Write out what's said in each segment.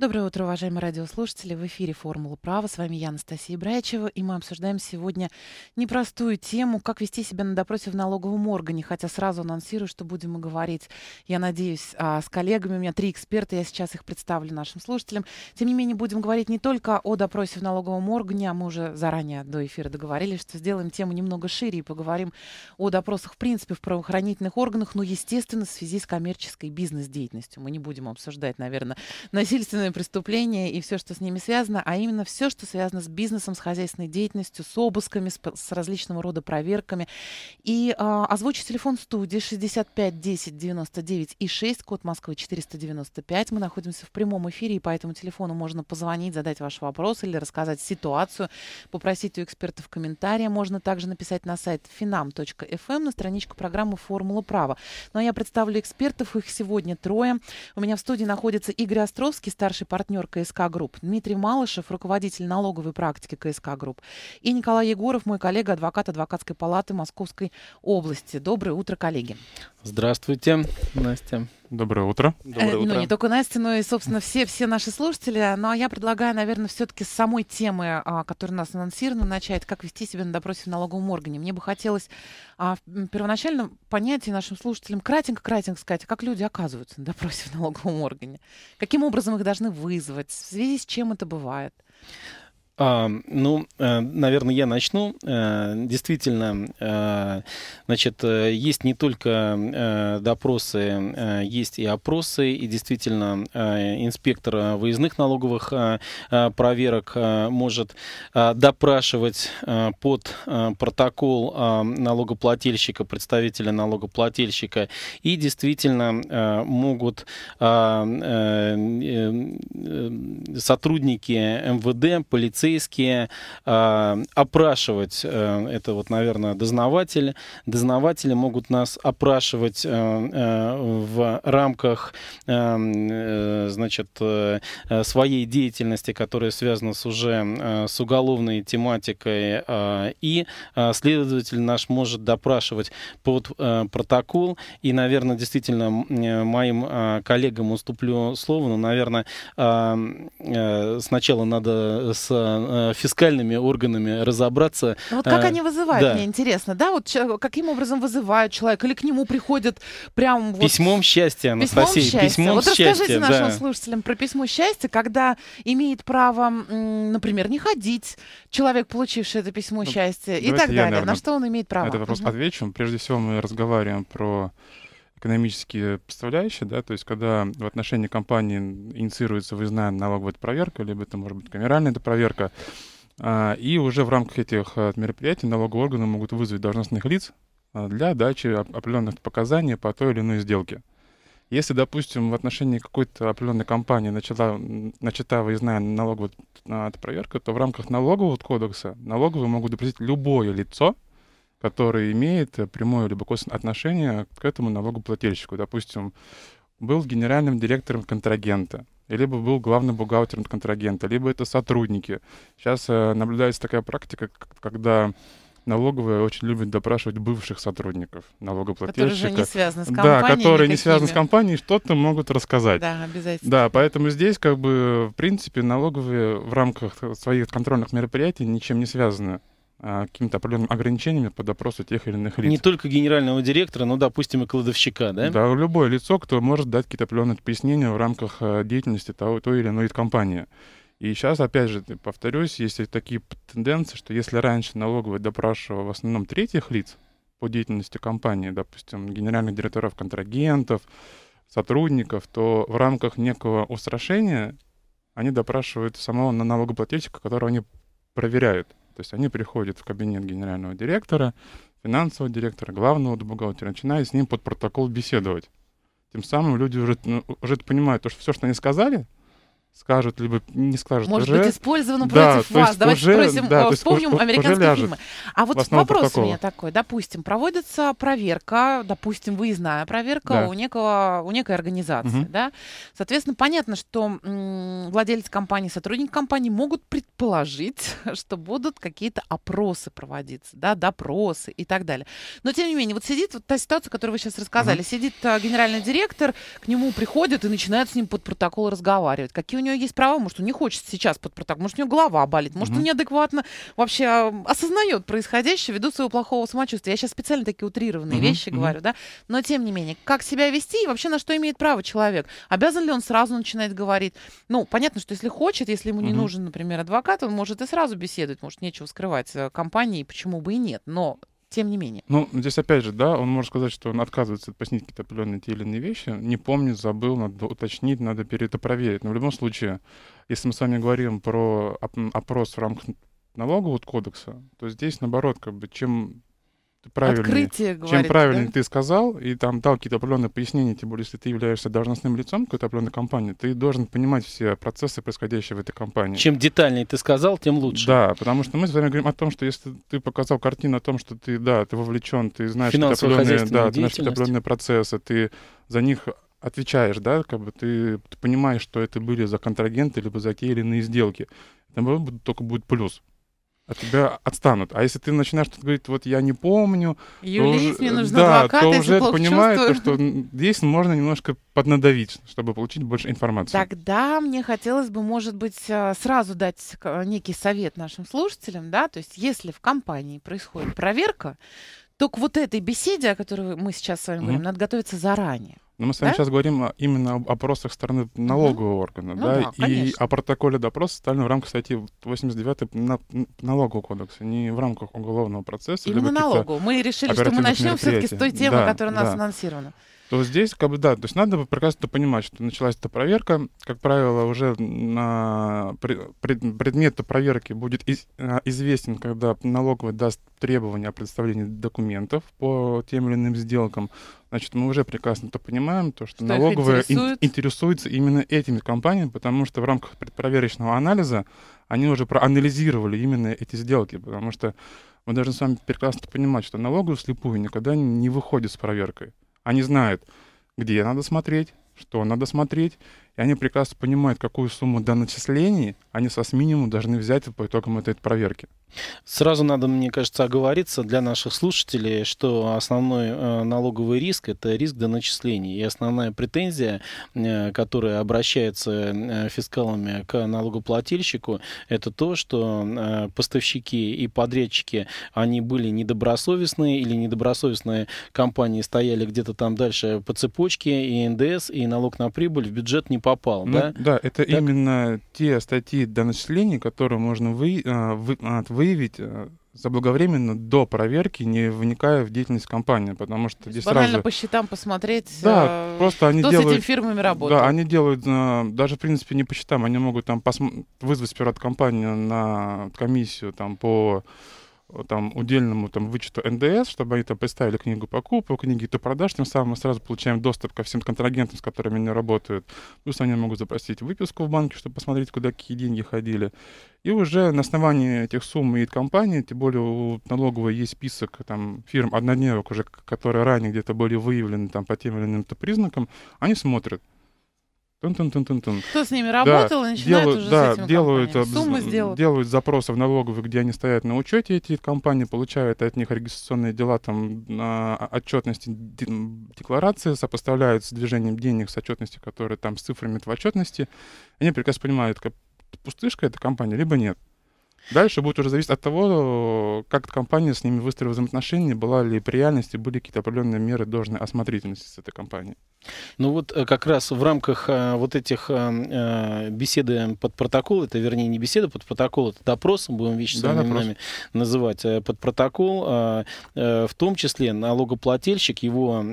Доброе утро, уважаемые радиослушатели. В эфире «Формула права». С вами я, Анастасия Брячева. И мы обсуждаем сегодня непростую тему, как вести себя на допросе в налоговом органе. Хотя сразу анонсирую, что будем говорить, я надеюсь, а, с коллегами. У меня три эксперта, я сейчас их представлю нашим слушателям. Тем не менее, будем говорить не только о допросе в налоговом органе, а мы уже заранее до эфира договорились, что сделаем тему немного шире и поговорим о допросах, в принципе, в правоохранительных органах, но, естественно, в связи с коммерческой бизнес-деятельностью. Мы не будем обсуждать, наверное, насильственное уголовные преступления и все, что с ними связано, а именно все, что связано с бизнесом, с хозяйственной деятельностью, с обысками, с, с различного рода проверками. И э, озвучу телефон студии 65 10 99 и 6, код Москвы 495. Мы находимся в прямом эфире, и по этому телефону можно позвонить, задать ваш вопрос или рассказать ситуацию, попросить у экспертов комментария. Можно также написать на сайт finam.fm эм на страничку программы «Формула права». Ну а я представлю экспертов, их сегодня трое. У меня в студии находится Игорь Островский, старший старший партнер КСК Групп, Дмитрий Малышев, руководитель налоговой практики КСК Групп, и Николай Егоров, мой коллега, адвокат Адвокатской палаты Московской области. Доброе утро, коллеги. Здравствуйте, Настя. Доброе утро. Доброе утро. Э, ну, не только Настя, но и, собственно, все, все наши слушатели. Ну, а я предлагаю, наверное, все-таки с самой темы, а, которая у нас анонсирована, начать, как вести себя на допросе в налоговом органе. Мне бы хотелось а, первоначально понять нашим слушателям кратенько-кратенько сказать, а как люди оказываются на допросе в налоговом органе, каким образом их должны вызвать, в связи с чем это бывает. Ну, э, наверное, я начну. Э, действительно, э, значит, есть не только допросы, есть и опросы, и действительно инспектор выездных налоговых проверок может допрашивать под протокол налогоплательщика, представителя налогоплательщика, и действительно могут сотрудники МВД, полицейские, полицейские, э, опрашивать, э, это вот, наверное, дознаватели. Дознаватели могут нас опрашивать э, э, в рамках, э, э значит, э, своей деятельности, которая связана с уже э, с уголовной тематикой, э, и э, следователь наш может допрашивать под э, протокол. И, наверное, действительно, э, моим э, коллегам уступлю слово, но, наверное, э, э, сначала надо с Э, фискальными органами разобраться. Но вот как э, они вызывают, да. мне интересно, да? Вот каким образом вызывают человека? Или к нему приходят прям... Вот... Письмом счастья, Анастасия. Письмом Письмом вот счастья, расскажите да. нашим слушателям про письмо счастья, когда имеет право, например, не ходить человек, получивший это письмо ну, счастья и так я, далее. Наверное, На что он имеет право? На этот вопрос угу. отвечу. Прежде всего мы разговариваем про экономические поставляющие, да, то есть когда в отношении компании инициируется выездная налоговая проверка, либо это может быть камеральная проверка, а, и уже в рамках этих э, мероприятий налоговые органы могут вызвать должностных лиц а, для дачи определенных показаний по той или иной сделке. Если, допустим, в отношении какой-то определенной компании начала, начата выездная налоговая а, проверка, то в рамках налогового кодекса налоговые могут допустить любое лицо, который имеет э, прямое либо косвенное отношение к этому налогоплательщику. Допустим, был генеральным директором контрагента, либо был главным бухгалтером контрагента, либо это сотрудники. Сейчас э, наблюдается такая практика, когда налоговые очень любят допрашивать бывших сотрудников налогоплательщика. Которые не связаны с компанией. Да, которые никакими. не связаны с компанией, что-то могут рассказать. Да, обязательно. Да, поэтому здесь, как бы, в принципе, налоговые в рамках своих контрольных мероприятий ничем не связаны. А, какими-то определенными ограничениями по допросу тех или иных лиц. Не только генерального директора, но, допустим, и кладовщика, да? Да, любое лицо, кто может дать какие-то определенные пояснения в рамках э, деятельности того, той или иной компании. И сейчас, опять же, повторюсь, есть такие тенденции, что если раньше налоговый допрашивал в основном третьих лиц по деятельности компании, допустим, генеральных директоров контрагентов, сотрудников, то в рамках некого устрашения они допрашивают самого налогоплательщика, которого они проверяют. То есть они приходят в кабинет генерального директора, финансового директора, главного бухгалтера, начинают с ним под протокол беседовать. Тем самым люди уже, ну, уже понимают, то, что все, что они сказали, скажут, либо не скажут. Может уже. быть, использовано да, против вас. Давайте уже, спросим, да, э, вспомним есть, американские уже фильмы. А вот вопрос протокола. у меня такой. Допустим, проводится проверка, допустим, выездная проверка да. у, некого, у некой организации. Угу. Да? Соответственно, понятно, что м, владелец компании, сотрудник компании могут предположить, что будут какие-то опросы проводиться, да, допросы и так далее. Но, тем не менее, вот сидит вот та ситуация, которую вы сейчас рассказали. Угу. Сидит а, генеральный директор, к нему приходят и начинают с ним под протокол разговаривать. Какие у нее есть право, может, он не хочет сейчас под протокол, может, у нее голова болит, может, mm он неадекватно вообще а, осознает происходящее ввиду своего плохого самочувствия. Я сейчас специально такие утрированные mm вещи mm говорю, да, но тем не менее, как себя вести и вообще на что имеет право человек? Обязан ли он сразу начинать говорить? Ну, понятно, что если хочет, если ему mm не нужен, например, адвокат, он может и сразу беседовать, может, нечего скрывать э, компании, почему бы и нет, но тем не менее. Ну, здесь опять же, да, он может сказать, что он отказывается пояснить какие-то определенные те или иные вещи, не помнит, забыл, надо уточнить, надо это проверить. Но в любом случае, если мы с вами говорим про опрос в рамках налогового кодекса, то здесь, наоборот, как бы чем Открытие, говорите, чем правильно да? ты сказал, и там дал какие-то определенные пояснения, тем более, если ты являешься должностным лицом какой-то определенной компании, ты должен понимать все процессы, происходящие в этой компании. Чем детальнее ты сказал, тем лучше. Да, потому что мы с вами говорим о том, что если ты показал картину о том, что ты, да, ты вовлечен, ты знаешь определенные, да, ты знаешь определенные процессы, ты за них отвечаешь, да, как бы ты, ты понимаешь, что это были за контрагенты, либо за те или иные сделки, там только будет плюс от тебя отстанут. А если ты начинаешь что говорить, вот я не помню, Юлис, то, мне нужно да, адвокат, то уже понимает, то, что здесь можно немножко поднадавить, чтобы получить больше информации. Тогда мне хотелось бы, может быть, э, сразу дать некий совет нашим слушателям, да, то есть если в компании происходит проверка, то к вот этой беседе, о которой мы сейчас с вами mm надо готовиться заранее. Но мы с вами да? сейчас говорим а, именно об опросах стороны налогового угу. органа, ну, да, да и о протоколе допроса стали в рамках статьи 89 на, налогового кодекса, не в рамках уголовного процесса. А именно налогу. Мы решили, что мы начнем все-таки с той темы, да, которая у нас да. анонсирована то здесь, как бы, да, то есть надо бы прекрасно понимать, что началась эта проверка. Как правило, уже на предмет проверки будет э, известен, когда налоговый даст требования о предоставлении документов по тем или иным сделкам. Значит, мы уже прекрасно это понимаем, то, что, что налоговые интересует? ин, именно этими компаниями, потому что в рамках предпроверочного анализа они уже проанализировали именно эти сделки, потому что мы должны с вами прекрасно понимать, что налоговые вслепую никогда не выходит с проверкой. Они знают, где надо смотреть, что надо смотреть, и они прекрасно понимают, какую сумму до начислений они со с минимум должны взять по итогам этой проверки. Сразу надо, мне кажется, оговориться для наших слушателей, что основной э, налоговый риск – это риск до начислений. И основная претензия, э, которая обращается э, фискалами к налогоплательщику, это то, что поставщики и подрядчики, они были недобросовестные или недобросовестные компании стояли где-то там дальше по цепочке, и НДС, и налог на прибыль в бюджет не попали попал, ну, да? Да, это так? именно те статьи доначисления которые можно вы, а, вы, а, выявить а, заблаговременно до проверки, не вникая в деятельность компании, потому что здесь банально сразу... по счетам посмотреть, да, э, просто они кто делают, с этими фирмами работают Да, они делают, даже в принципе не по счетам, они могут там посм... вызвать сперва компанию на комиссию там по Э, там, удельному там, вычету НДС, чтобы они там представили книгу покупок, книги то продаж, тем самым мы сразу получаем доступ ко всем контрагентам, с которыми они работают. Плюс они могут запросить выписку в банке, чтобы посмотреть, куда какие деньги ходили. И уже на основании этих сумм и компании, тем более у налоговой есть список там, фирм однодневок уже, которые ранее где-то были выявлены там, по тем или иным признакам, они смотрят, Тун -тун -тун -тун -тун. Кто с ними работал, да, начинает делают, уже да, с этим делают, Суммы сделают. делают запросы в налоговые, где они стоят на учете, эти компании получают от них регистрационные дела, там, на отчетности, декларации, сопоставляют с движением денег, с отчетностью, которые там, с цифрами в отчетности. Они прекрасно понимают, как пустышка эта компания, либо нет. Дальше будет уже зависеть от того, как эта компания с ними выстроила взаимоотношения, была ли при реальности, были какие-то определенные меры должной осмотрительности с этой компанией. Ну вот э, как раз в рамках э, вот этих э, беседы под протокол, это вернее не беседа под протокол, это допрос, будем вещи да, именами называть, под протокол, в том числе налогоплательщик, его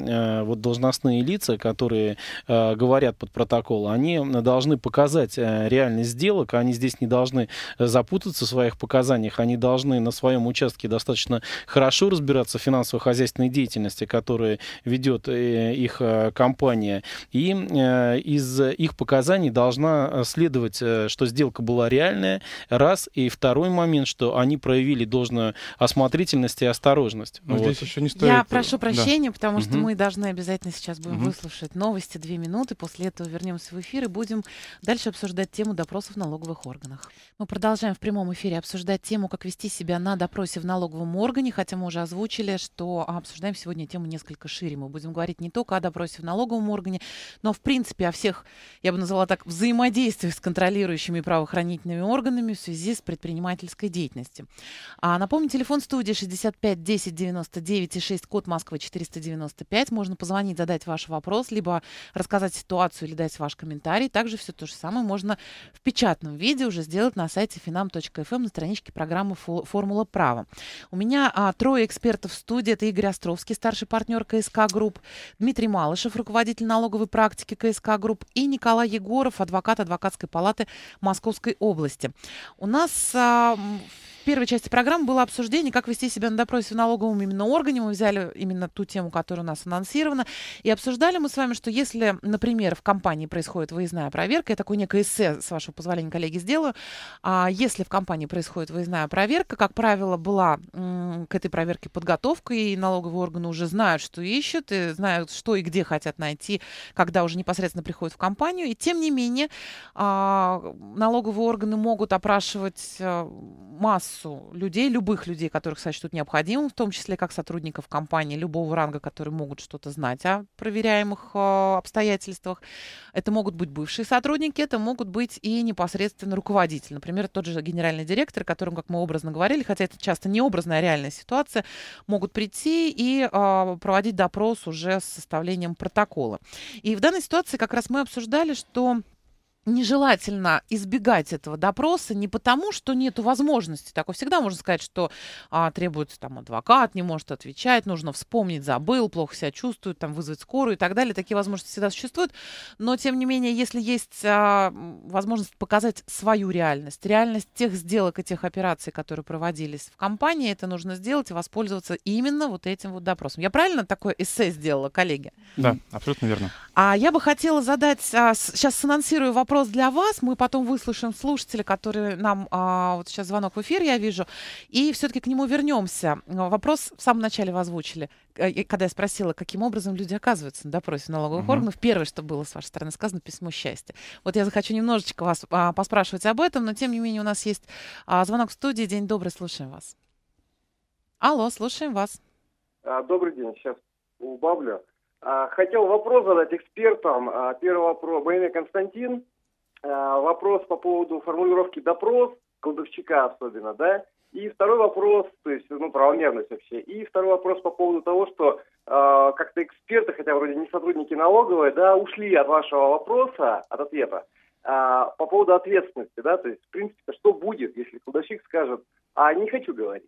вот должностные лица, которые говорят под протокол, они должны показать реальность сделок, они здесь не должны запутаться в своих показаниях, они должны на своем участке достаточно хорошо разбираться в финансово-хозяйственной деятельности, которая ведет их компания, компания, и э, из их показаний должна э, следовать, э, что сделка была реальная, раз, и второй момент, что они проявили должную осмотрительность и осторожность. Но вот. здесь еще не стоит... Я прошу прощения, да. потому что угу. мы должны обязательно сейчас будем угу. выслушать новости две минуты, после этого вернемся в эфир и будем дальше обсуждать тему допросов в налоговых органах. Мы продолжаем в прямом эфире обсуждать тему, как вести себя на допросе в налоговом органе, хотя мы уже озвучили, что а, обсуждаем сегодня тему несколько шире. Мы будем говорить не только о допросе в налоговом налоговом органе, но в принципе о всех, я бы назвала так, взаимодействиях с контролирующими правоохранительными органами в связи с предпринимательской деятельностью. А, напомню, телефон студии 65 10 99 и 6, код Москвы 495. Можно позвонить, задать ваш вопрос, либо рассказать ситуацию или дать ваш комментарий. Также все то же самое можно в печатном виде уже сделать на сайте finam.fm эм на страничке программы «Формула права». У меня а, трое экспертов в студии. Это Игорь Островский, старший партнер КСК Групп, Дмитрий Малышев, руководитель руководитель налоговой практики КСК Групп, и Николай Егоров, адвокат Адвокатской палаты Московской области. У нас а, в первой части программы было обсуждение, как вести себя на допросе в налоговом именно органе. Мы взяли именно ту тему, которая у нас анонсирована, и обсуждали мы с вами, что если, например, в компании происходит выездная проверка, я такое некое эссе, с вашего позволения, коллеги, сделаю, а если в компании происходит выездная проверка, как правило, была к этой проверке подготовка, и налоговые органы уже знают, что ищут, и знают, что и где хотят найти найти, когда уже непосредственно приходят в компанию. И тем не менее, а, налоговые органы могут опрашивать а, массу людей, любых людей, которых сочтут необходимым, в том числе как сотрудников компании любого ранга, которые могут что-то знать о проверяемых а, обстоятельствах. Это могут быть бывшие сотрудники, это могут быть и непосредственно руководители, Например, тот же генеральный директор, о как мы образно говорили, хотя это часто не образная, а реальная ситуация, могут прийти и проводить допрос уже с составлением протокола школы. И в данной ситуации как раз мы обсуждали, что нежелательно избегать этого допроса не потому, что нет возможности. Такое всегда можно сказать, что а, требуется там адвокат, не может отвечать, нужно вспомнить, забыл, плохо себя чувствует, там вызвать скорую и так далее. Такие возможности всегда существуют. Но, тем не менее, если есть а, возможность показать свою реальность, реальность тех сделок и тех операций, которые проводились в компании, это нужно сделать и воспользоваться именно вот этим вот допросом. Я правильно такое эссе сделала, коллеги? Да, абсолютно верно. А я бы хотела задать, а, сейчас санонсирую вопрос вопрос для вас. Мы потом выслушаем слушателя, который нам а, вот сейчас звонок в эфир, я вижу. И все-таки к нему вернемся. Вопрос в самом начале вы озвучили, когда я спросила, каким образом люди оказываются на допросе налоговых угу. органов. Первое, что было с вашей стороны сказано, письмо счастья. Вот я захочу немножечко вас а, поспрашивать об этом, но тем не менее у нас есть а, звонок в студии. День добрый, слушаем вас. Алло, слушаем вас. А, добрый день, сейчас убавлю. А, хотел вопрос задать экспертам. А, первый вопрос. Боина Константин. Э, вопрос по поводу формулировки «допрос», Колдовчика особенно, да? И второй вопрос, то есть, ну, правомерность вообще. И второй вопрос по поводу того, что э, как-то эксперты, хотя вроде не сотрудники налоговой, да, ушли от вашего вопроса, от ответа, э, по поводу ответственности, да, то есть, в принципе, что будет, если кладовщик скажет, а не хочу говорить.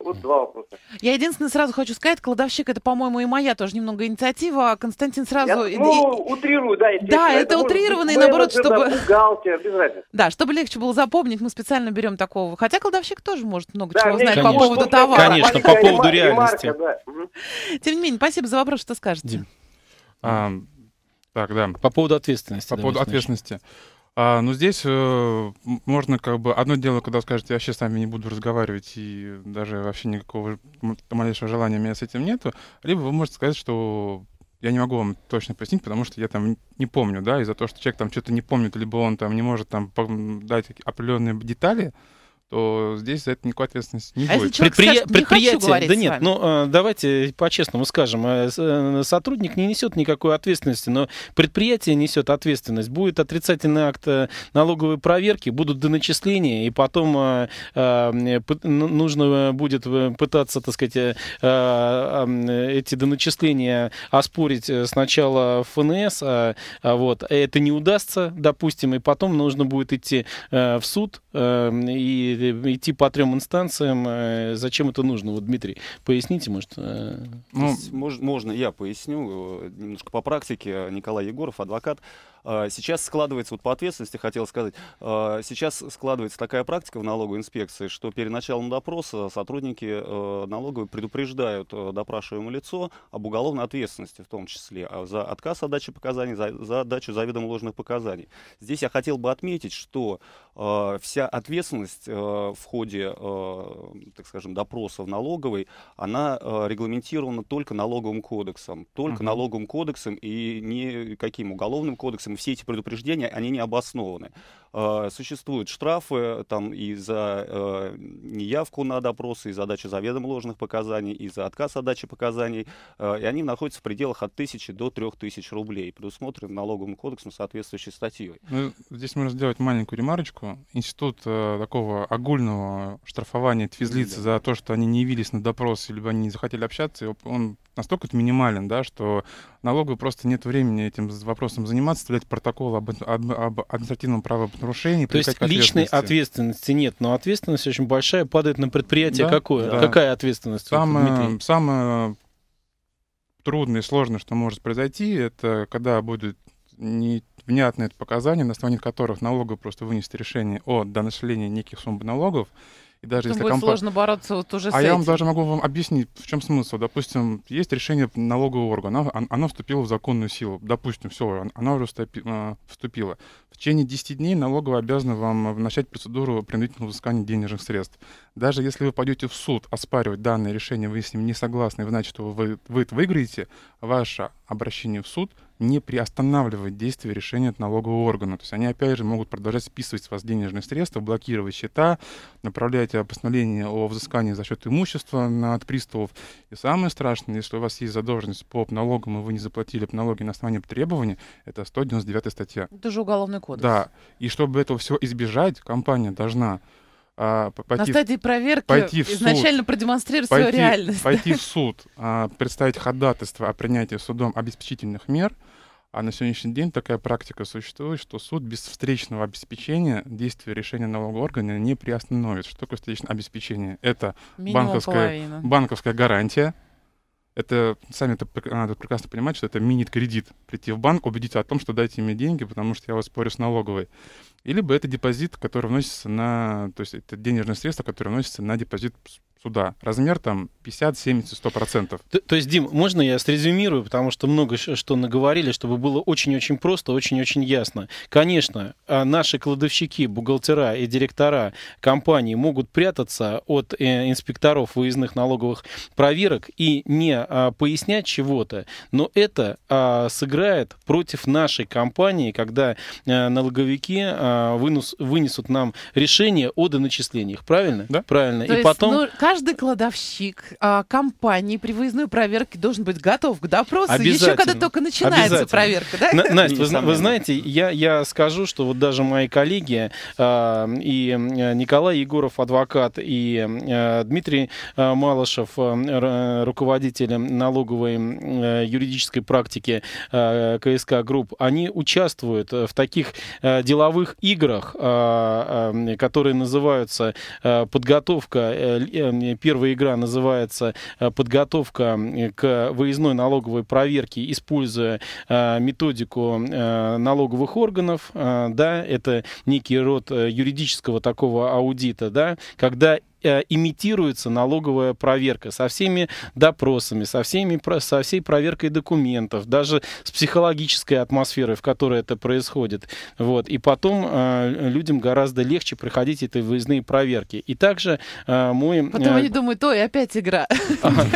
Вот два вопроса. Я единственное сразу хочу сказать, кладовщик это, по-моему, и моя тоже немного инициатива. А Константин сразу... Я, ну, утрирую, да, Да, это, это утрированно, и наоборот, чтобы... Бухгалтер, да, чтобы легче было запомнить, мы специально берем такого. Хотя кладовщик тоже может много да, чего узнать по поводу товара. Конечно, по поводу реальности. Тем не менее, спасибо за вопрос, что скажете. Дим. А, так, да. По поводу ответственности. По поводу ответственности. Значит. А, ну, здесь э, можно как бы... Одно дело, когда скажете, я вообще с вами не буду разговаривать, и даже вообще никакого малейшего желания у меня с этим нету. Либо вы можете сказать, что я не могу вам точно пояснить, потому что я там не помню, да, из-за того, что человек там что-то не помнит, либо он там не может там дать определенные детали, то здесь за это никакой ответственности не а будет. Если Предпри... скажет, предприятие, не да нет, ну э, давайте по-честному скажем, э, э, сотрудник не несет никакой ответственности, но предприятие несет ответственность. Будет отрицательный акт налоговой проверки, будут доначисления, и потом ну, нужно будет пытаться, так сказать, эти доначисления оспорить сначала в ФНС, а, а вот, это не удастся, допустим, и потом нужно будет идти в суд и идти по трем инстанциям, э, зачем это нужно? Вот, Дмитрий, поясните, может? Э, ну, мож, можно я поясню, э, немножко по практике. Николай Егоров, адвокат. А, сейчас складывается, вот по ответственности хотел сказать, а, сейчас складывается такая практика в налоговой инспекции, что перед началом допроса сотрудники налоговой предупреждают допрашиваемое лицо об уголовной ответственности, в том числе а, за отказ от дачи показаний, за, за дачу заведомо ложных показаний. Здесь я хотел бы отметить, что Э, вся ответственность э, в ходе, э, так скажем, допросов налоговой, она регламентирована только налоговым кодексом. Только uh-huh. налоговым кодексом и никаким уголовным кодексом. все эти предупреждения, они не обоснованы. Существуют штрафы там, и за неявку на допросы, и за дачу заведомо ложных показаний, и за отказ от дачи показаний. И они находятся в пределах от 1000 до 3000 рублей, предусмотрены налоговым кодексом соответствующей статьей. Ну, здесь можно сделать маленькую ремарочку институт э, такого огульного штрафования физлиц да. за то, что они не явились на допрос, либо они не захотели общаться, он настолько минимален, да, что налогу просто нет времени этим вопросом заниматься, составлять протокол об, об, об административном правонарушении. То есть личной ответственности нет, но ответственность очень большая падает на предприятие да, какое? Да. Какая ответственность? Самое, самое трудное и сложное, что может произойти, это когда будет невнятные показания, на основании которых налоговый просто вынесет решение о доначислении неких сумм налогов, и даже если будет компа... сложно бороться вот уже а с А я вам даже могу вам объяснить, в чем смысл. Допустим, есть решение налогового органа, оно, оно вступило в законную силу. Допустим, все, оно уже э, вступило. В течение 10 дней налоговая обязана вам начать процедуру принудительного взыскания денежных средств. Даже если вы пойдете в суд оспаривать данное решение, вы с ним не согласны, значит, вы, вы выиграете, ваша обращение в суд не приостанавливает действие решения от налогового органа. То есть они, опять же, могут продолжать списывать с вас денежные средства, блокировать счета, направлять постановление о взыскании за счет имущества на от приставов. И самое страшное, если у вас есть задолженность по налогам, и вы не заплатили по налоги на основании требований, это 199 статья. Это же уголовный кодекс. Да. И чтобы этого всего избежать, компания должна а, пойти, на стадии проверки пойти в изначально суд, продемонстрировать пойти, свою реальность. Пойти в суд, а, представить ходатайство о принятии судом обеспечительных мер, а на сегодняшний день такая практика существует, что суд без встречного обеспечения действия решения налогового органа не приостановит. Что такое встречное обеспечение? Это банковская, банковская гарантия. Это, сами это надо прекрасно понимать, что это мини-кредит. Прийти в банк, убедиться о том, что дайте мне деньги, потому что я вас спорю с налоговой. Или бы это депозит, который вносится на... То есть это денежное средство, которое вносится на депозит суда. Размер там 50, 70, 100 процентов. То, то есть, Дим, можно я срезюмирую, потому что много что наговорили, чтобы было очень-очень просто, очень-очень ясно. Конечно, а, наши кладовщики, бухгалтера и директора компании могут прятаться от э, инспекторов выездных налоговых проверок и не а, пояснять чего-то, но это а, сыграет против нашей компании, когда э, налоговики вынесут нам решение о доначислениях. Правильно? Да. Правильно. То и есть, потом... Ну, Каждый кладовщик а, компании при выездной проверке должен быть готов к допросу. Еще когда только начинается проверка, да? На, Настя, вы, вы знаете, я, я скажу, что вот даже мои коллеги а, и э, Николай Егоров, адвокат, и а, Дмитрий а, Малышев, а, руководитель налоговой а, юридической практики а, КСК Групп, они участвуют в таких а, деловых играх, а, а, которые называются а, подготовка Первая игра называется э, «Подготовка к выездной налоговой проверке, используя э, методику э, налоговых органов». Да, это некий род юридического такого аудита, да, когда Э, имитируется налоговая проверка со всеми допросами, со, всеми, со всей проверкой документов, даже с психологической атмосферой, в которой это происходит. Вот. И потом э, людям гораздо легче проходить эти выездные проверки. И также э, мой... Э, потом э, они думают, ой, опять игра.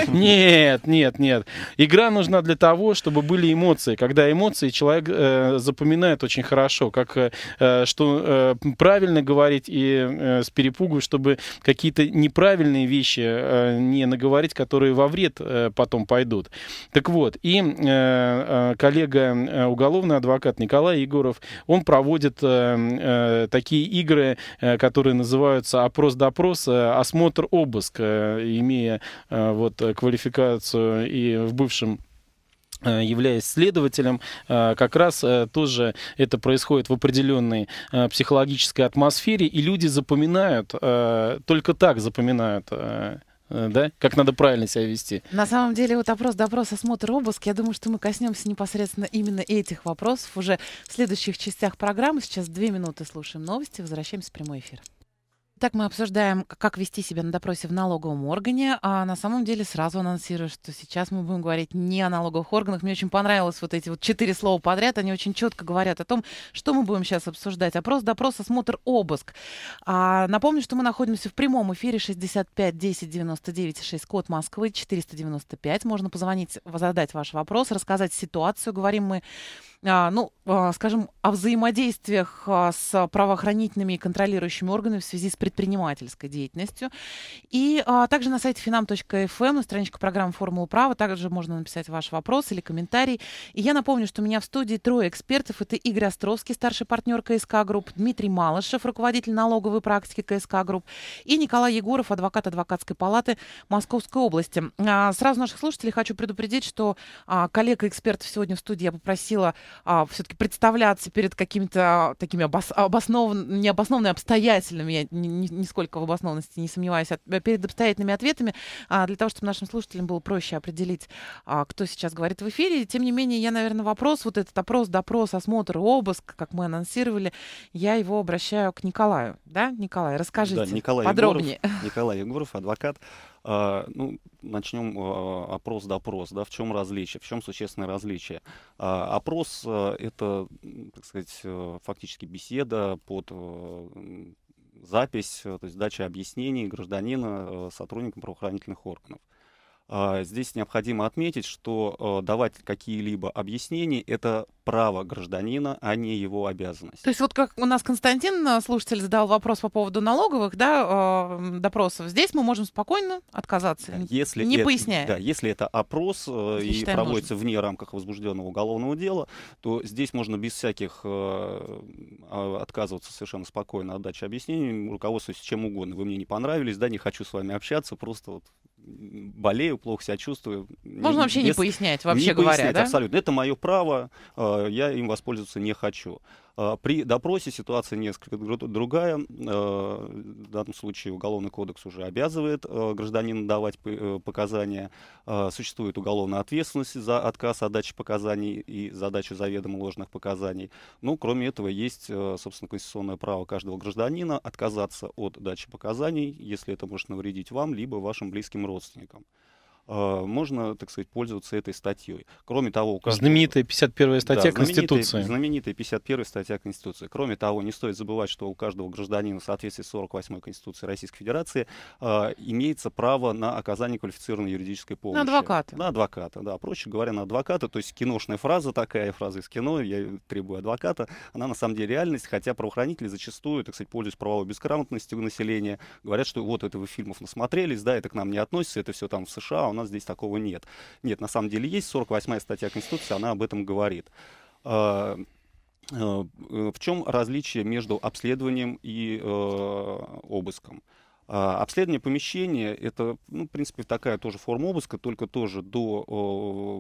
Нет, нет, нет. Игра нужна для того, чтобы были эмоции. Когда эмоции, человек э, запоминает очень хорошо, как что правильно говорить и с перепугу, чтобы какие-то какие-то неправильные вещи э, не наговорить, которые во вред э, потом пойдут. Так вот, и э, коллега уголовный адвокат Николай Егоров, он проводит такие игры, которые называются опрос-допрос, осмотр-обыск, имея вот квалификацию и в бывшем Э, являясь следователем, э, как раз э, тоже это происходит в определенной психологической атмосфере, и люди запоминают, только так запоминают да, как надо правильно себя вести. На самом деле, вот опрос, допрос, осмотр, обыск, я думаю, что мы коснемся непосредственно именно этих вопросов уже в следующих частях программы. Сейчас две минуты слушаем новости, возвращаемся в прямой эфир. Так, мы обсуждаем, как вести себя на допросе в налоговом органе, а на самом деле сразу анонсирую, что сейчас мы будем говорить не о налоговых органах. Мне очень понравилось вот эти вот четыре слова подряд, они очень четко говорят о том, что мы будем сейчас обсуждать. Опрос, допрос, осмотр, обыск. А, напомню, что мы находимся в прямом эфире 65 10 99 6, код Москвы 495. Можно позвонить, задать ваш вопрос, рассказать ситуацию. Говорим мы а, ну, а, скажем, о взаимодействиях а, с правоохранительными и контролирующими органами в связи с предпринимательской деятельностью. И также на сайте finam.fm, эм, на страничке программы «Формула права», также можно написать ваш вопрос или комментарий. И я напомню, что у меня в студии трое экспертов. Это Игорь Островский, старший партнер КСК Групп, Дмитрий Малышев, руководитель налоговой практики КСК Групп, и Николай Егоров, адвокат адвокатской палаты Московской области. Сразу наших слушателей хочу предупредить, что коллега экспертов сегодня в студии я попросила а, все-таки представляться перед какими-то такими обос- обоснов... необоснованными обстоятельными, я ни- ни- нисколько в обоснованности не сомневаюсь, от... А, э, перед обстоятельными ответами, а, для того, чтобы нашим слушателям было проще определить, а, кто сейчас говорит в эфире. Тем не менее, я, наверное, вопрос, вот этот опрос, допрос, осмотр, обыск, как мы анонсировали, я его обращаю к Николаю. Да, Николай, расскажите да, Николай подробнее. Егоров, Николай Егоров, адвокат. А, ну, начнем а, опрос-допрос, да, в чем различие, в чем существенное различие. А, опрос — это, так сказать, э, фактически беседа под э, запись, э, то есть дача объяснений гражданина сотрудникам правоохранительных органов. А, здесь необходимо отметить, что э, давать какие-либо объяснения — это право гражданина, а не его обязанность. То есть вот как у нас Константин, э, слушатель, задал вопрос по поводу налоговых да, э, допросов. Здесь мы можем спокойно отказаться, если не это, поясняя. Да, если это опрос и проводится нужно. вне рамках возбужденного уголовного дела, то здесь можно без всяких а, отказываться совершенно спокойно отдачи объяснений, руководствуясь чем угодно. Вы мне не понравились, да, не хочу с вами общаться, просто вот болею, плохо себя чувствую. Можно вообще не, не пояснять, вообще не говоря, пояснять, да? абсолютно. Это мое право, а, я им воспользоваться не хочу. А, при допросе ситуация несколько другая. А, в данном случае Уголовный кодекс уже обязывает а, гражданина давать э, показания. Существует уголовная ответственность за отказ отдачи показаний и задачу заведомо ложных показаний. Ну, кроме этого, есть, собственно, конституционное право каждого гражданина отказаться от дачи показаний, если это может навредить вам, либо вашим близким родственникам. Э, можно, так сказать, пользоваться этой статьей. Кроме того, каждого... знаменитая 51 статья да, Конституции. Знаменитая 51 статья Конституции. Кроме того, не стоит забывать, что у каждого гражданина в соответствии с 48-й Конституции Российской Федерации э, имеется право на оказание квалифицированной юридической помощи. На адвоката. На адвоката, да. Проще говоря, на адвоката. То есть киношная фраза такая, фраза из кино, я требую адвоката, она на самом деле реальность, хотя правоохранители зачастую, так сказать, пользуясь правовой безграмотностью населения, говорят, что вот этого фильмов насмотрелись, да, это к нам не относится, это все там в США, у нас здесь такого нет. Нет, на самом деле есть, 48-я статья Конституции, она об этом говорит. А, э, э, в чем различие между обследованием и э, обыском? А, обследование помещения – это, ну, в принципе, такая тоже форма обыска, только тоже до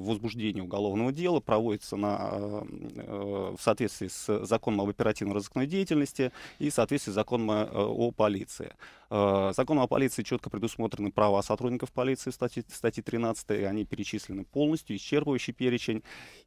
возбуждения уголовного дела проводится на, а, в соответствии с законом об оперативно-розыскной деятельности и в соответствии с законом о полиции. Э, Законом о полиции четко предусмотрены права сотрудников полиции в статье, статье 13, они перечислены полностью, исчерпывающий перечень,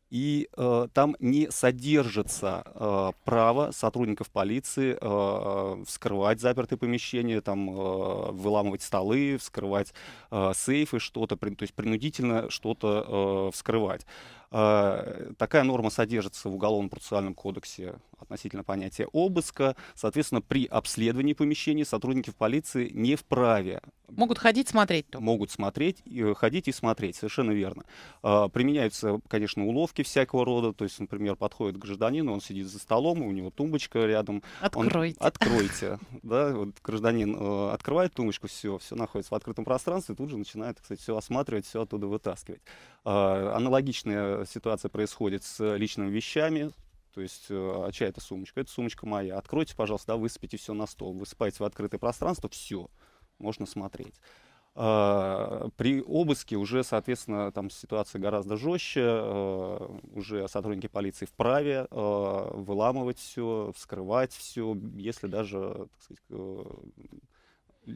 и э, там не содержится э, право сотрудников полиции э, вскрывать запертые помещения, там, э, выламывать столы, вскрывать э, сейфы, что-то, то есть принудительно что-то э, вскрывать. Э, такая норма содержится в Уголовно-процессуальном кодексе относительно понятия обыска. Соответственно, при обследовании помещений сотрудники в полиции не вправе. Могут ходить, смотреть? Только. Могут смотреть, э, ходить и смотреть, совершенно верно. А, применяются, конечно, уловки всякого рода. То есть, например, подходит гражданин он сидит за столом, у него тумбочка рядом. Откройте. Он, откройте. Да, вот гражданин э, открывает тумбочку, все, все находится в открытом пространстве, тут же начинает, кстати, все осматривать, все оттуда вытаскивать. А, аналогичная ситуация происходит с личными вещами, то есть, а чья эта сумочка? Это сумочка моя. Откройте, пожалуйста, да, высыпите все на стол. Высыпайте в открытое пространство, все, можно смотреть. А, при обыске уже, соответственно, там ситуация гораздо жестче. А, уже сотрудники полиции вправе а, выламывать все, вскрывать все, если даже, так сказать,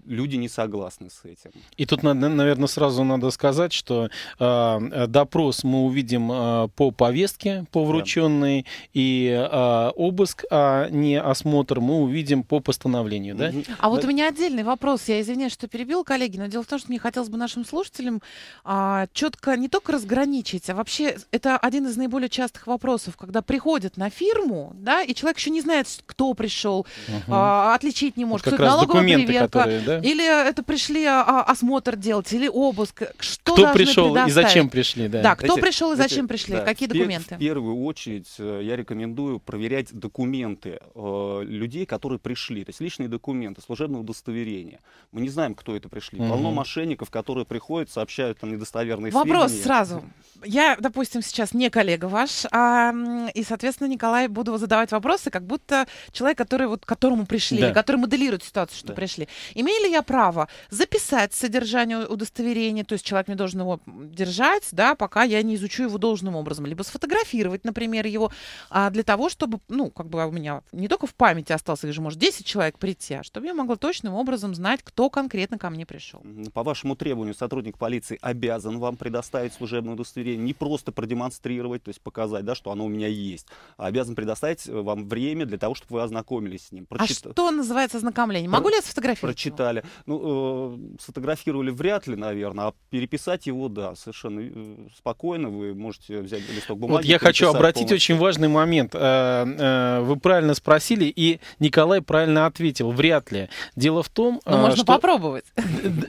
люди не согласны с этим. И тут, наверное, сразу надо сказать, что а, э, допрос мы увидим э, по повестке, по врученной, да. и э, обыск, а не осмотр мы увидим по постановлению. Да? А вот у меня отдельный вопрос. Я извиняюсь, что перебил коллеги, но дело в том, что мне хотелось бы нашим слушателям э, четко не только разграничить, а вообще это один из наиболее частых вопросов, когда приходят на фирму, да, и человек еще не знает, кто пришел, угу. э, отличить не может, вот как раз документы, проверка. Которые да? Или это пришли а, а, осмотр делать, или обыск? Что кто пришел и зачем пришли? Да, да кто знаете, пришел и зачем знаете, пришли? Да, Какие документы? В первую очередь э, я рекомендую проверять документы э, людей, которые пришли. То есть личные документы, служебное удостоверение. Мы не знаем, кто это пришли. Угу. Полно мошенников, которые приходят, сообщают о недостоверной Вопрос сведения. Вопрос сразу. Я, допустим, сейчас не коллега ваш, а, и, соответственно, Николай, буду задавать вопросы, как будто человек, который вот, которому пришли, да. который моделирует ситуацию, что да. пришли. Имеет имею ли я право записать содержание удостоверения, то есть человек мне должен его держать, да, пока я не изучу его должным образом, либо сфотографировать, например, его, а для того, чтобы, ну, как бы у меня не только в памяти остался, их же может 10 человек прийти, а чтобы я могла точным образом знать, кто конкретно ко мне пришел. По вашему требованию сотрудник полиции обязан вам предоставить служебное удостоверение, не просто продемонстрировать, то есть показать, да, что оно у меня есть, а обязан предоставить э, вам время для того, чтобы вы ознакомились с ним. Прочит... А что называется ознакомление? Могу ли я сфотографировать? Прочитать детали. Ну, э, сфотографировали вряд ли, наверное, а переписать его, да, совершенно э, спокойно. Вы можете взять листок бумаги. Вот я хочу обратить полностью. очень важный момент. Э, э, вы правильно спросили, и Николай правильно ответил. Вряд ли. Дело в том... Но ну, можно что... попробовать.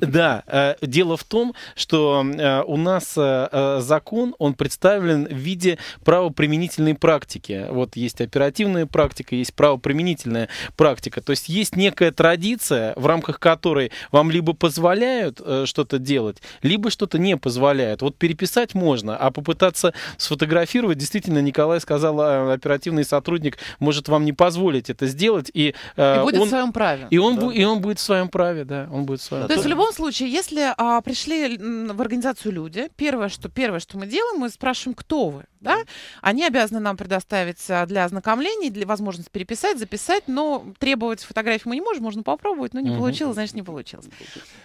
Да. Дело в том, что у нас закон, он представлен в виде правоприменительной практики. Вот есть оперативная практика, есть правоприменительная практика. То есть есть некая традиция, в рамках которые вам либо позволяют э, что-то делать, либо что-то не позволяют. Вот переписать можно, а попытаться сфотографировать, действительно, Николай сказал, э, оперативный сотрудник может вам не позволить это сделать. И, э, и будет он, в своем праве. И он, да. и он будет в своем праве, да. Он будет в своем да, праве. То есть в любом случае, если а, пришли в организацию люди, первое что, первое, что мы делаем, мы спрашиваем, кто вы. Да? Они обязаны нам предоставить а, для ознакомлений, для возможности переписать, записать, но требовать фотографии мы не можем, можно попробовать, но не угу. получилось получилось, значит, не получилось.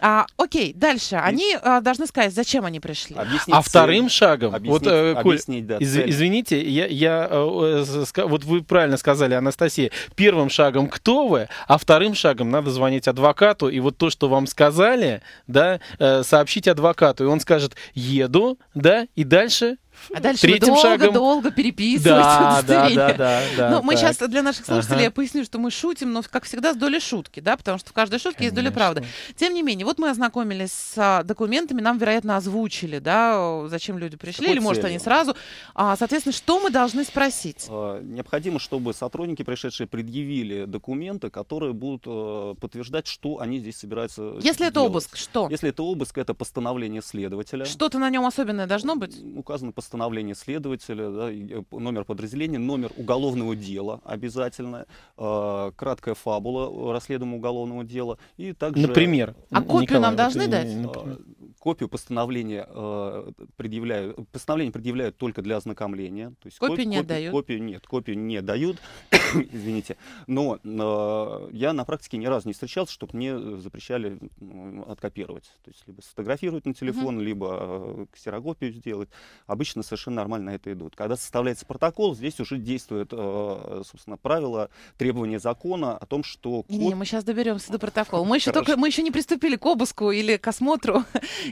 А, окей, дальше. Они а, должны сказать, зачем они пришли. Объяснить а цель. вторым шагом, объяснить, вот, э, Коль, объяснить, да, из, извините, я, я э, э, вот вы правильно сказали, Анастасия, первым шагом кто вы, а вторым шагом надо звонить адвокату, и вот то, что вам сказали, да, э, сообщить адвокату, и он скажет, еду, да, и дальше а дальше Третьим долго, шагом... долго переписывать да, да, да, да, да, Ну, мы сейчас для наших слушателей ага. я поясню, что мы шутим, но, как всегда, с долей шутки, да, потому что в каждой шутке Конечно. есть доля правды. Тем не менее, вот мы ознакомились с а, документами, нам, вероятно, озвучили, да, зачем люди пришли, Какой или, может, они сразу. А, соответственно, что мы должны спросить? А, необходимо, чтобы сотрудники, пришедшие, предъявили документы, которые будут э, подтверждать, что они здесь собираются Если делать. это обыск, что? Если это обыск, это постановление следователя. Что-то на нем особенное должно быть? Указано по постановление следователя, да, э, номер подразделения, номер уголовного дела обязательно, э, краткая фабула э, расследуемого уголовного дела и также... Например? А копию Николай, нам должны дать? Э, например. Копию постановления, э, предъявляю, постановление предъявляют только для ознакомления. То есть копию коп, не копию, дают? Копию нет, копию не дают, извините. Но э, я на практике ни разу не встречался, чтобы мне запрещали э, откопировать. То есть либо сфотографировать на телефон, угу. либо э, ксерокопию сделать. Обычно совершенно нормально это идут. Когда составляется протокол, здесь уже действует, э, собственно, правило, требования закона о том, что... Код... Не, не, мы сейчас доберемся до протокола. Мы еще, только, мы еще не приступили к обыску или к осмотру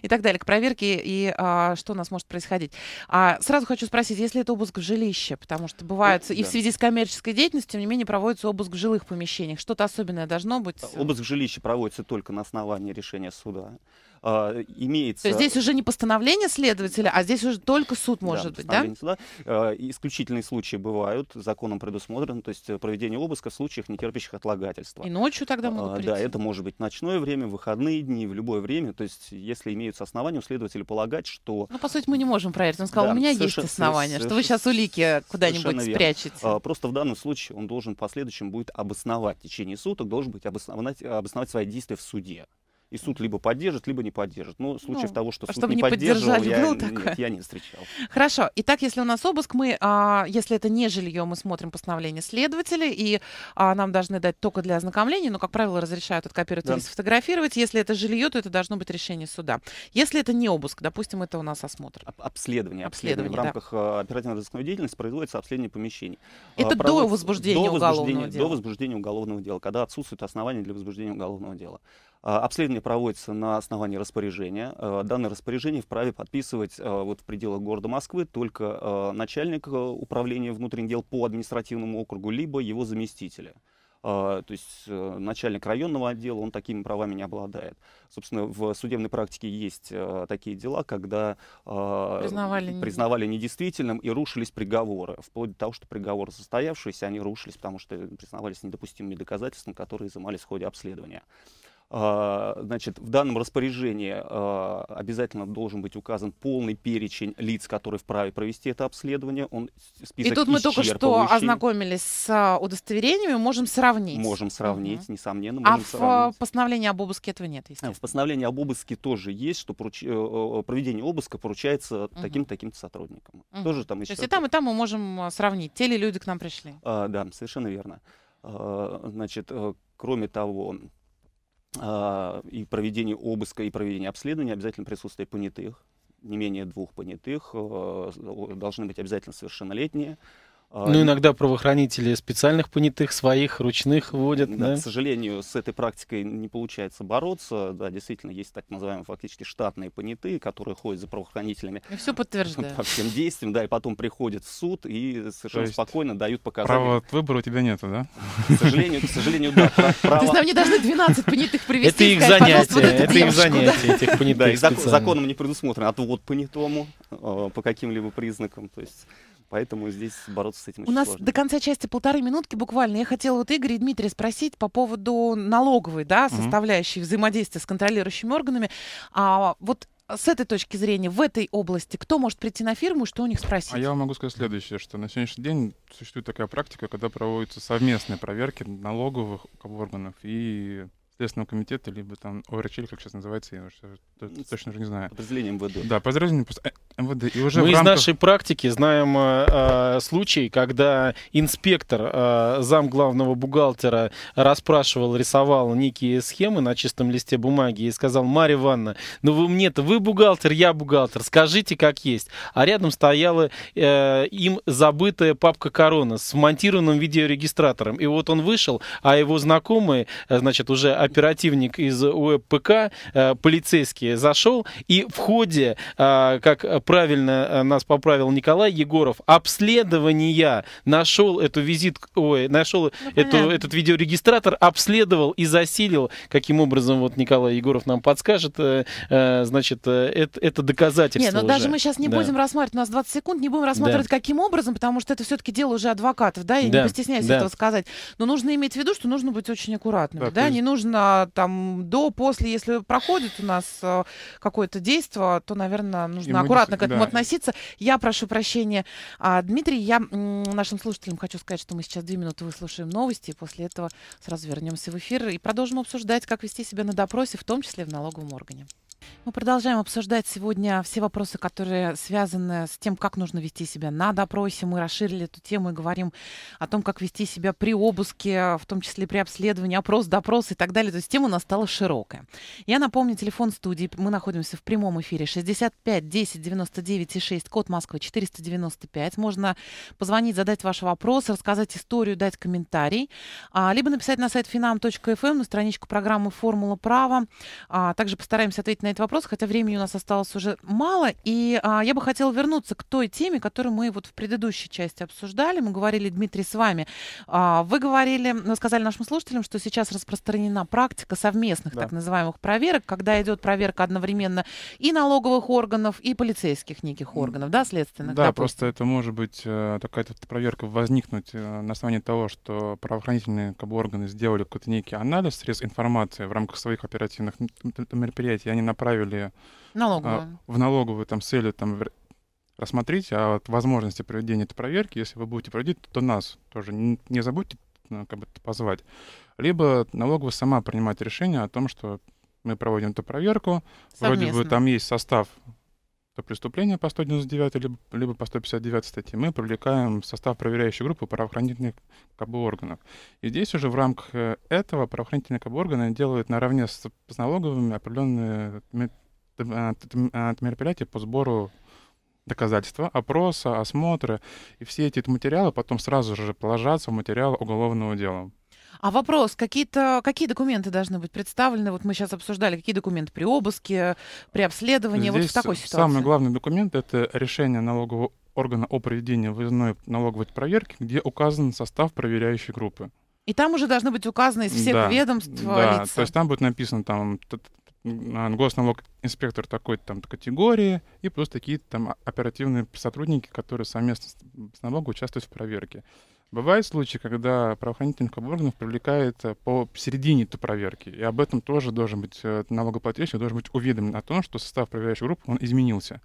и так далее, к проверке и а, что у нас может происходить. А сразу хочу спросить, если это обыск в жилище, потому что бывают да. и в связи с коммерческой деятельностью, тем не менее, проводится обыск в жилых помещениях. Что-то особенное должно быть? Обыск в жилище проводится только на основании решения суда. А, имеется... То есть здесь уже не постановление следователя, а здесь уже только суд может да, быть, да? Суда. А, исключительные случаи бывают, законом предусмотрено, то есть проведение обыска в случаях, не терпящих отлагательства. И ночью тогда могут а, прийти? Да, это может быть ночное время, выходные дни, в любое время, то есть если имеются основания, у следователя полагать, что... Ну, по сути, мы не можем проверить. Он сказал, да, у меня есть основания, что вы сейчас улики куда-нибудь спрячете. просто в данном случае он должен в последующем будет обосновать в течение суток, должен быть обосновать, обосновать свои действия в суде и суд либо поддержит, либо не поддержит. Но ну, случаев ну, того, что суд не, не поддержал, я, нет, я не встречал. Хорошо. Итак, если у нас обыск, мы, а, если это не жилье, мы смотрим постановление следователя, и а, нам должны дать только для ознакомления, но, как правило, разрешают откопировать да. или сфотографировать. Если это жилье, то это должно быть решение суда. Если это не обыск, допустим, это у нас осмотр. Об обследование. Обследование. обследование. В рамках а, оперативно-розыскной деятельности производится обследование помещений. А, это Провод... до возбуждения до уголовного возбуждения, дела. До возбуждения уголовного дела, когда отсутствует основания для возбуждения уголовного дела. А, обследование проводится на основании распоряжения. А, данное распоряжение вправе подписывать а, вот в пределах города Москвы только начальник управления внутренних дел по административному округу, либо его заместителя. То есть э, начальник районного отдела, он такими правами не обладает. Собственно, в судебной практике есть такие дела, когда признавали, признавали недействительным и рушились приговоры. Вплоть до того, что приговоры состоявшиеся, они рушились, потому что признавались недопустимыми доказательствами, которые изымались в ходе обследования. А, значит, в данном распоряжении а, обязательно должен быть указан полный перечень лиц, которые вправе провести это обследование. Он список И тут мы только что ознакомились с а, удостоверениями, можем сравнить. Можем сравнить, угу. несомненно. Можем а сравнить. в постановлении об обыске этого нет, естественно. В постановлении об обыске тоже есть, что поруч... Э, проведение обыска поручается угу. таким-таким сотрудникам. Угу. Тоже там еще... То есть и там, и там мы можем сравнить, те ли люди к нам пришли. А, да, совершенно верно. А, значит, э, кроме того, а, и проведение обыска и проведение обследования обязательно присутствие понятых, не менее двух понятых, э, должны быть обязательно совершеннолетние, а, ну, иногда правоохранители специальных понятых своих, ручных вводят. Да, да? К сожалению, с этой практикой не получается бороться. Да, действительно, есть так называемые фактически штатные понятые, которые ходят за правоохранителями. И все подтверждают. По всем действиям, да, и потом приходят в суд и совершенно спокойно дают показания. Права от выбора у тебя нету, да? К сожалению, к сожалению, да. Право... То есть нам не должны 12 понятых привести. Это их занятие, вот это их занятие, этих понятых. Да, и законом не предусмотрено отвод понятому а, по каким-либо признакам. То есть Поэтому здесь бороться с этим У нас сложно. до конца части полторы минутки буквально. Я хотела вот Игоря и Дмитрия спросить по поводу налоговой да, составляющей угу. взаимодействия с контролирующими органами. А, вот с этой точки зрения, в этой области, кто может прийти на фирму, что у них спросить? А я вам могу сказать следующее, что на сегодняшний день существует такая практика, когда проводятся совместные проверки налоговых органов и Следственного комитета, либо там ОРЧ, или как сейчас называется, я уже, точно уже не знаю. Подразделение МВД. Да, подразделение просто э, МВД. И уже Мы из нашей практики знаем э, э, случай, когда инспектор, э, зам главного бухгалтера, расспрашивал, рисовал некие схемы на чистом листе бумаги и сказал, Марья Ивановна, ну вы мне-то, вы бухгалтер, я бухгалтер, скажите как есть. А рядом стояла э, им забытая папка корона с монтированным видеорегистратором. И вот он вышел, а его знакомые, э, значит, уже оперативник из УПК, э, полицейский, зашел, и в ходе, э, как правильно э, нас поправил Николай Егоров, обследования нашел эту визитку, ой, нашел ну, эту, этот видеорегистратор, обследовал и засилил, каким образом вот Николай Егоров нам подскажет, значит, это, это доказательство Нет, но ну, уже. даже мы сейчас не да. будем рассматривать, у нас 20 секунд, не будем рассматривать, да. каким образом, потому что это все-таки дело уже адвокатов, да, я да. не постесняюсь да. этого сказать. Но нужно иметь в виду, что нужно быть очень аккуратным, да, да? не нужно нужно там до, после, если проходит у нас э, какое-то действие, то, наверное, нужно и аккуратно не... к этому да. относиться. Я прошу прощения, а, Дмитрий, я нашим слушателям хочу сказать, что мы сейчас две минуты выслушаем новости, и после этого сразу вернемся в эфир и продолжим обсуждать, как вести себя на допросе, в том числе в налоговом органе. Мы продолжаем обсуждать сегодня все вопросы, которые связаны с тем, как нужно вести себя на допросе. Мы расширили эту тему и говорим о том, как вести себя при обыске, в том числе при обследовании, опрос, допрос и так далее. То есть тема у нас стала широкая. Я напомню, телефон студии. Мы находимся в прямом эфире 65 10 99 и 6, код Москвы 495. Можно позвонить, задать ваш вопрос, рассказать историю, дать комментарий, а, либо написать на сайт finam.fm, эм, на страничку программы «Формула права». А, также постараемся ответить на этот вопрос, хотя времени у нас осталось уже мало. И а, я бы хотела вернуться к той теме, которую мы вот в предыдущей части обсуждали. Мы говорили, Дмитрий, с вами. А, вы говорили, ну сказали нашим слушателям, что сейчас распространена практика совместных да. так называемых проверок, когда идет проверка одновременно и налоговых органов, и полицейских неких органов, да, следственных. Да, допустим. просто это может быть э, такая проверка возникнуть э, на основании того, что правоохранительные как бы, органы сделали какой-то некий анализ средств информации в рамках своих оперативных мероприятий, они направили отправили э, налоговую. в налоговую там, с целью там, рассмотреть а от возможности проведения этой проверки, если вы будете проводить, то нас тоже не забудьте ну, как бы позвать. Либо налоговая сама принимает решение о том, что мы проводим эту проверку. Совместно. Вроде бы там есть состав то преступление по 199 либо, либо по 159 статье мы привлекаем в состав проверяющей группы правоохранительных КБ органов. И здесь уже в рамках э, этого правоохранительные КБ органы делают наравне с, с налоговыми определенные а, а, мероприятия по сбору доказательства, опроса, осмотра. И все эти материалы потом сразу же положатся в материал уголовного дела. А вопрос, какие-то, какие документы должны быть представлены? Вот мы сейчас обсуждали, какие документы при обыске, при обследовании, Здесь вот в такой ситуации. Самый главный документ — это решение налогового органа о проведении выездной налоговой проверки, где указан состав проверяющей группы. И там уже должны быть указаны из всех да, ведомств да, лица. то есть там будет написано там а, инспектор такой-то там категории и плюс такие там оперативные сотрудники, которые совместно с налогом участвуют в проверке. Бывают случаи, когда правоохранительных органов привлекает э, по середине этой проверки, и об этом тоже должен быть э, налогоплательщик должен быть уведомлен о том, что состав проверяющей группы он изменился.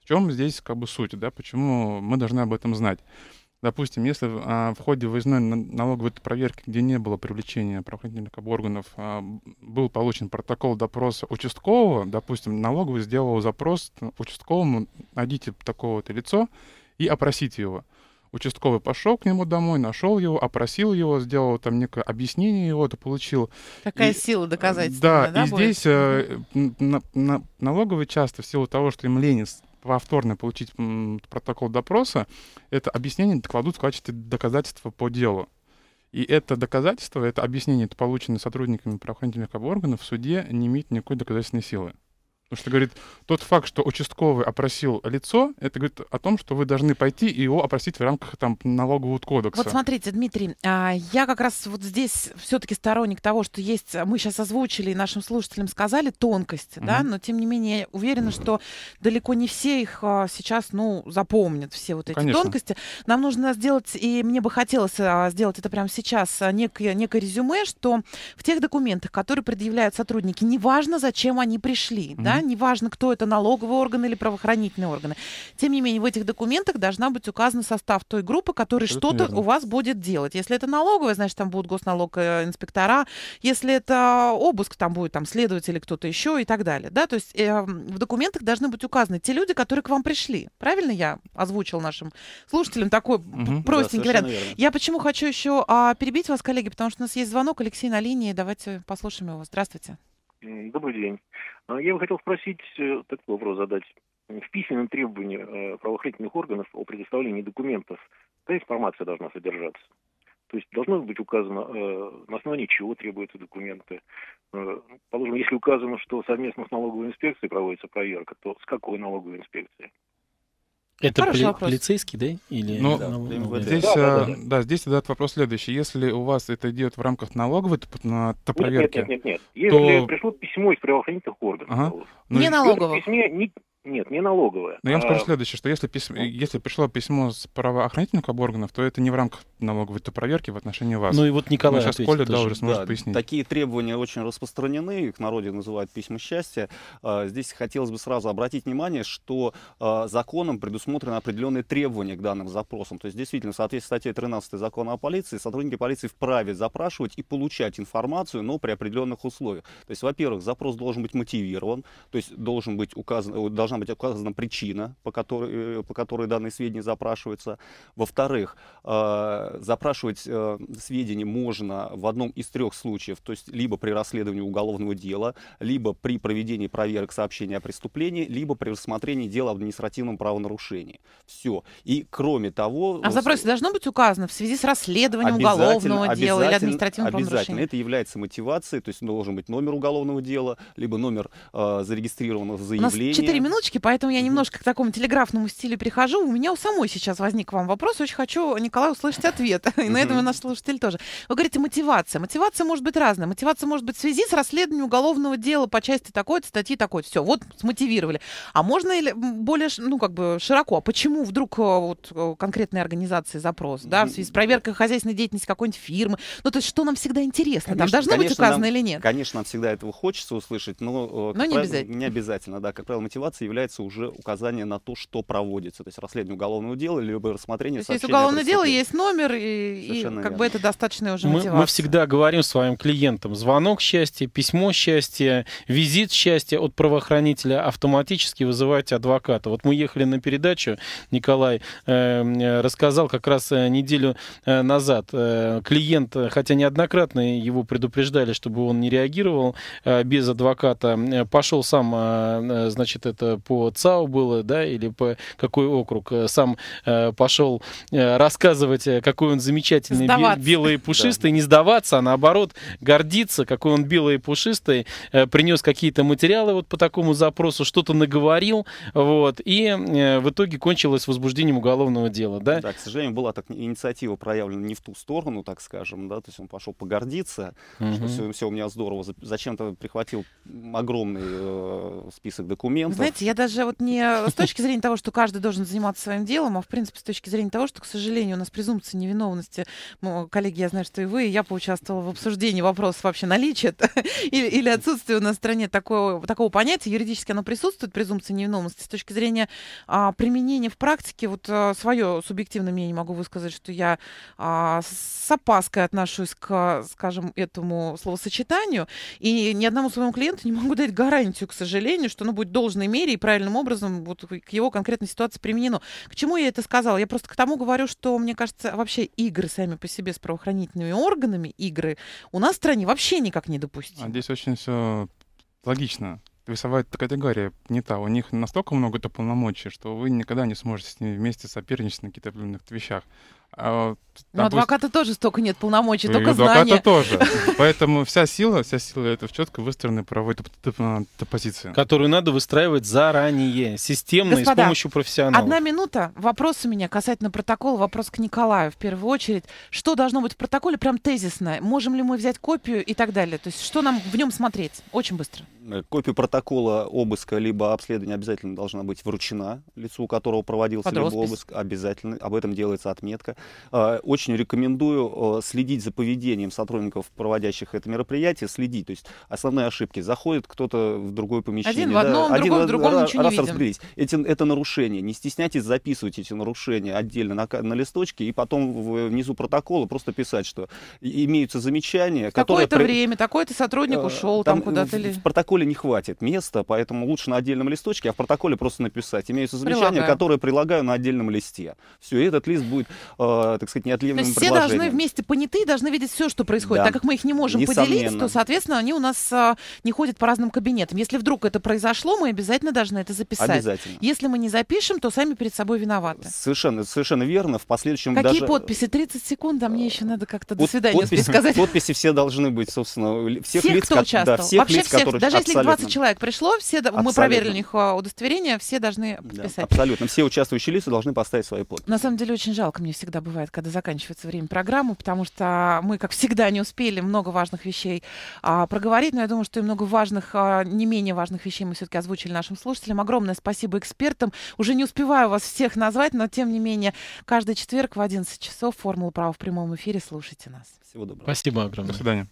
В чем здесь как бы суть, да, почему мы должны об этом знать? Допустим, если а, в ходе выездной налоговой проверки, где не было привлечения правоохранительных органов, а, был получен протокол допроса участкового, допустим, налоговый сделал запрос э, участковому, найдите такого-то лицо и опросите его. Участковый пошел к нему домой, нашел его, опросил его, сделал там некое объяснение его, это получил. Какая и, э, сила доказательства? Да, да, и будет? здесь э, на, на, налоговый часто в силу того, что им лень повторно получить протокол допроса, это объяснение кладут в качестве доказательства по делу. И это доказательство, это объяснение, это полученное сотрудниками правоохранительных органов в суде, не имеет никакой доказательной силы. Потому что, говорит, тот факт, что участковый опросил лицо, это говорит о том, что вы должны пойти и его опросить в рамках там, налогового кодекса. Вот смотрите, Дмитрий, а, я как раз вот здесь все-таки сторонник того, что есть, мы сейчас озвучили и нашим слушателям сказали тонкости, mm да, но тем не менее я уверена, что далеко не все их а, сейчас, ну, запомнят, все вот эти Конечно. тонкости. Нам нужно сделать, и мне бы хотелось а, сделать это прямо сейчас, некое, некое резюме, что в тех документах, которые предъявляют сотрудники, неважно, зачем они пришли, mm да, неважно, кто это, налоговые органы или правоохранительные органы. Тем не менее, в этих документах должна быть указан состав той группы, которая что-то у вас будет делать. Если это налоговая, значит, там будут госналог э, инспектора. Если это обыск, там будет там следователь или кто-то еще и так далее. Да? То есть э, в документах должны быть указаны те люди, которые к вам пришли. Правильно я озвучил нашим слушателям такой угу. простенький да, вариант. Верно. Я почему хочу еще а, перебить вас, коллеги, потому что у нас есть звонок. Алексей на линии. Давайте послушаем его. Здравствуйте. Добрый день. А я бы хотел спросить, э, такой вопрос задать. В письменном требовании э, правоохранительных органов о предоставлении документов какая информация должна содержаться? То есть должно быть указано, э, на основании чего требуются документы. Э, положим, если указано, что совместно с налоговой инспекцией проводится проверка, то с какой налоговой инспекцией? Это Хороший полицейский, да? Или ну, да, Здесь, да, да, э, да. здесь этот вопрос следующий. Если у вас это идет в рамках налоговой то, на проверки... Нет, нет, нет. нет, Если то... пришло письмо из правоохранительных органов. Ага. Ну, не налогового. В письме нет, не налоговая. Но я вам скажу а... следующее, что если, письмо, ну. если пришло письмо с правоохранительных органов, то это не в рамках налоговой то проверки в отношении вас. Ну и вот Николай сейчас Коля да, уже сможет да, пояснить. Такие требования очень распространены, их в народе называют письма счастья. А, здесь хотелось бы сразу обратить внимание, что а, законом предусмотрены определенные требования к данным запросам. То есть действительно, в соответствии с статьей 13 закона о полиции, сотрудники полиции вправе запрашивать и получать информацию, но при определенных условиях. То есть, во-первых, запрос должен быть мотивирован, то есть должен быть указан, э, должен должна быть указана причина, по которой, э, по которой данные сведения запрашиваются. Во-вторых, э, запрашивать э, сведения можно в одном из трех случаев, то есть либо при расследовании уголовного дела, либо при проведении проверок сообщения о преступлении, либо при рассмотрении дела об административном правонарушении. Все. И кроме того... А в запросе должно быть указано в связи с расследованием уголовного дела или административного правонарушения? Обязательно. Это является мотивацией, то есть должен быть номер уголовного дела, либо номер э, зарегистрированного заявления. У нас 4 минуты галочки, поэтому я немножко к такому телеграфному стилю прихожу. У меня у самой сейчас возник вам вопрос. Очень хочу, Николай, услышать ответ. И на этом и наш слушатель тоже. Вы говорите, мотивация. Мотивация может быть разная. Мотивация может быть в связи с расследованием уголовного дела по части такой-то, статьи такой-то. Все, вот смотивировали. А можно или более, ну, как бы широко? А почему вдруг э, вот э, конкретной организации запрос, да, в связи с проверкой хозяйственной деятельности какой-нибудь фирмы? Ну, то есть, что нам всегда интересно? Конечно, Там должно конечно, быть указано нам, или нет? Конечно, нам всегда этого хочется услышать, но, э, но не, правило, обязательно. не обязательно. Да, как правило, мотивация является уже указание на то, что проводится. То есть расследование уголовного дела, либо рассмотрение То есть уголовное дело, есть номер, и, и как бы это достаточно уже мы, мы всегда говорим своим клиентам, звонок счастья, письмо счастья, визит счастья от правоохранителя автоматически вызывайте адвоката. Вот мы ехали на передачу, Николай э, э рассказал как раз э, неделю э, назад. Э, клиент, хотя неоднократно его предупреждали, чтобы он не реагировал э, без адвоката, пошел сам, значит, это по ЦАУ было, да, или по какой округ. Э, сам э, пошел э, рассказывать, какой он замечательный, бе- белый и пушистый, да. не сдаваться, а наоборот гордиться, какой он белый и пушистый, принес какие-то материалы вот по такому запросу, что-то наговорил, вот, и в итоге кончилось возбуждением уголовного дела, да? Да, к сожалению, была так инициатива проявлена не в ту сторону, так скажем, да, то есть он пошел погордиться, угу. что все, все у меня здорово, зачем-то прихватил огромный э, список документов. Знаете, я даже вот не с точки зрения того, что каждый должен заниматься своим делом, а в принципе с точки зрения того, что, к сожалению, у нас презумпция невиновности. Ну, коллеги, я знаю, что и вы, и я поучаствовала в обсуждении вопроса вообще наличия или, или отсутствия у нас в стране такого, такого понятия. Юридически оно присутствует, презумпция невиновности. С точки зрения а, применения в практике, вот а, свое субъективное мнение могу высказать, что я а, с опаской отношусь к, скажем, этому словосочетанию. И ни одному своему клиенту не могу дать гарантию, к сожалению, что оно будет в должной мере и правильным образом вот к его конкретной ситуации применено. К чему я это сказала? Я просто к тому говорю, что, мне кажется, вообще игры сами по себе с правоохранительными органами, игры у нас в стране вообще никак не допустим А здесь очень все логично. Весовая категория не та. У них настолько много это полномочий, что вы никогда не сможете с ними вместе соперничать на каких-то определенных вещах. А, ну, адвоката тоже столько нет полномочий, ну, и только адвоката знания. тоже. Поэтому вся сила, вся сила это в четко выстроенной правовой позиции. Которую надо выстраивать заранее, системно Господа, и с помощью профессионалов. одна минута. Вопрос у меня касательно протокола, вопрос к Николаю в первую очередь. Что должно быть в протоколе прям тезисно? Можем ли мы взять копию и так далее? То есть что нам в нем смотреть? Очень быстро. Копия протокола обыска либо обследования обязательно должна быть вручена лицу, у которого проводился Под либо обыск. Обязательно. Об этом делается отметка. Э, очень рекомендую э, следить за поведением сотрудников, проводящих это мероприятие, следить. То есть основные ошибки. Заходит кто-то в другое помещение. Один в одном, да, другой один, в другом, раз, ничего раз не разбились. Эти, это нарушение. Не стесняйтесь записывать эти нарушения отдельно на, на листочке и потом э, внизу протокола просто писать, что имеются замечания. какое то при... время, такой-то сотрудник ушел там, там куда-то. Или... В протоколе не хватит места, поэтому лучше на отдельном листочке, а в протоколе просто написать. Имеются замечания, Прилагаю. которые прилагаю на отдельном листе. Все, и этот лист будет э, так сказать, неотъемлемым То есть все должны вместе поняты и должны видеть все, что происходит. Да. Так как мы их не можем Несомненно. поделить, то, соответственно, они у нас э, не ходят по разным кабинетам. Если вдруг это произошло, мы обязательно должны это записать. Обязательно. Если мы не запишем, то сами перед собой виноваты. Совершенно, совершенно верно. В последующем Какие даже... подписи? 30 секунд, а мне еще надо как-то Под, до свидания подпись, сказать. Подписи все должны быть, собственно, всех, всех лиц, кто участвовал. Да, всех Вообще лиц, всех, которые... Даже абсолютно. если 20 человек пришло, все, абсолютно. мы проверили у них а, удостоверение, все должны подписать. Да, абсолютно. Все участвующие лица должны поставить свои подписи. На самом деле очень жалко, мне всегда бывает, когда заканчивается время программы, потому что мы, как всегда, не успели много важных вещей а, проговорить, но я думаю, что и много важных, а, не менее важных вещей мы все-таки озвучили нашим слушателям. Огромное спасибо экспертам. Уже не успеваю вас всех назвать, но тем не менее, каждый четверг в 11 часов «Формула права» в прямом эфире. Слушайте нас. Всего доброго. Спасибо огромное. До свидания.